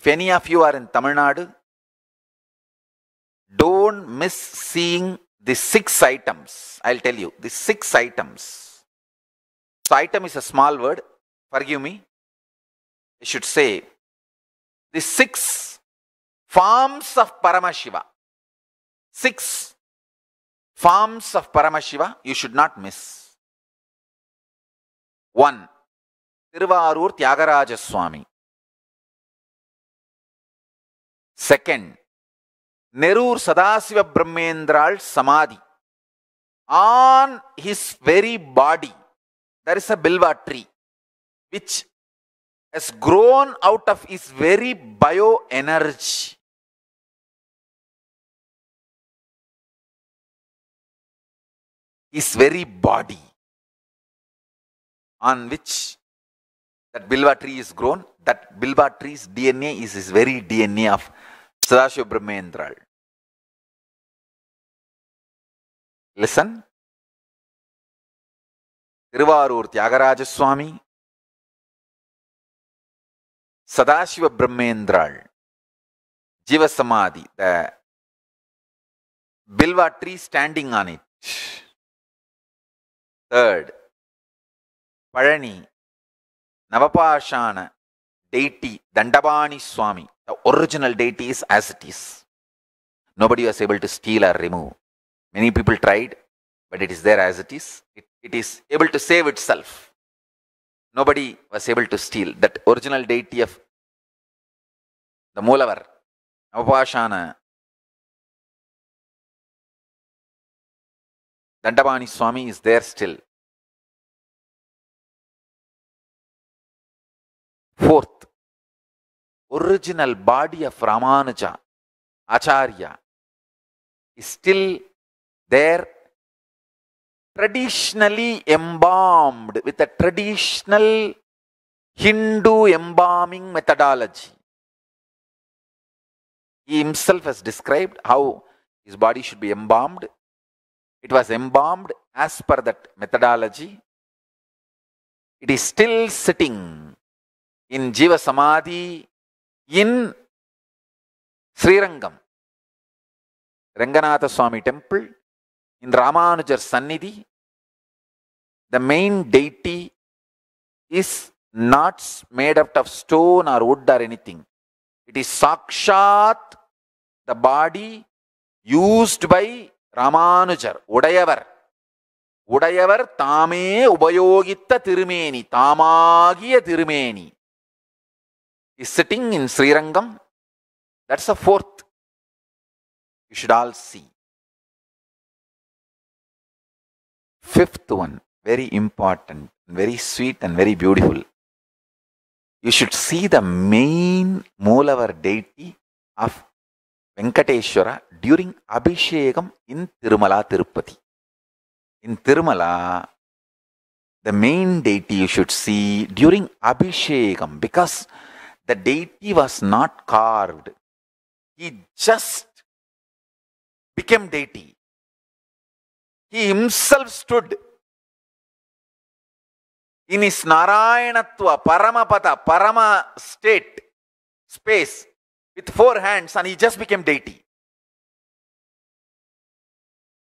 If any of you are in Tamil Nadu, don't miss seeing the six items. I'll tell you the six items. So, item is a small word, forgive me. I should say the six forms of Paramashiva. Six forms of Paramashiva you should not miss. One, Tiruvarur Tyagaraja Swami. Second Nerur Sadasiva Brahmendral samadhi on his very body there is a bilva tree which has grown out of his very bioenergy. His very body on which that bilva tree is grown, that bilva tree's DNA is his very DNA of Sadasiva Sadasivabrahmendral listen Tiruvarur Tyagaraja Swami Sadasiva Brahmendral Jivasamadhi the bilva tree standing on it third Palani Navapashana deity, Dandabani Swami, the original deity is as it is. Nobody was able to steal or remove. Many people tried, but it is there as it is. It, it is able to save itself. Nobody was able to steal. That original deity of the Moolavar, Avapashana, Dandabani Swami is there still. original body of Ramanuja, Acharya, is still there, traditionally embalmed with a traditional Hindu embalming methodology. He himself has described how his body should be embalmed. It was embalmed as per that methodology. It is still sitting in Jiva Samadhi in Srirangam Ranganatha Swami temple in Ramanujar sannidhi the main deity is not made up of stone or wood or anything it is sakshat the body used by Ramanujar Udaiyavar Udaiyavar தாமே உபயோகித்த திருமேனி தாமாகிய திருமேனி is sitting in Sri Rangam. That's the fourth. You should all see. Fifth one, very important, very sweet, and very beautiful. You should see the main Moolavar deity of Venkateshwara during Abhishekam in Tirumala, Tirupati. In Tirumala, the main deity you should see during Abhishekam because the deity was not carved, he just became deity. He himself stood in his Narayanatva, Paramapata, Parama state, space, with four hands, and he just became deity.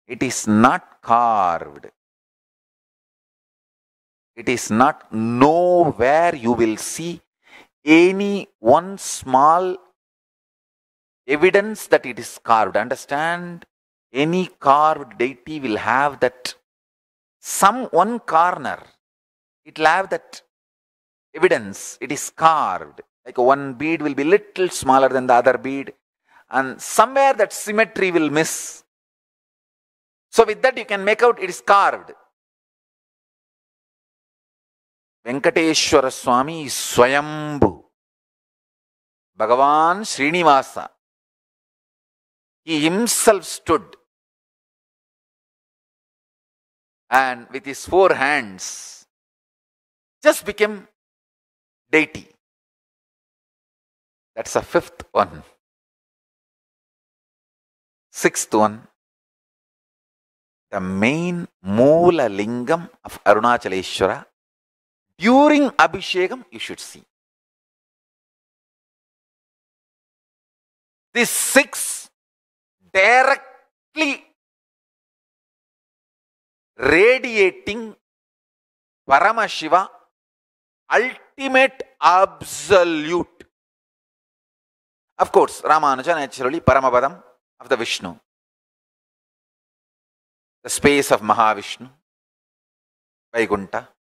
It is not carved. It is not nowhere you will see any one small evidence that it is carved. Understand? Any carved deity will have that some one corner, it will have that evidence. It is carved. Like one bead will be little smaller than the other bead, and somewhere that symmetry will miss. So, with that, you can make out it is carved. Swami Swami ಸ್ವಯಂಭು Bhagwan Srinivasa he himself stood and with his four hands just became deity. That's the fifth one. Sixth one, the main Moola Lingam of Arunachaleshwara during Abhishekam, you should see. These six directly radiating Paramashiva, ultimate absolute. Of course, Ramanuja naturally Paramapadam of the Vishnu, the space of Mahavishnu, Vaikuntha,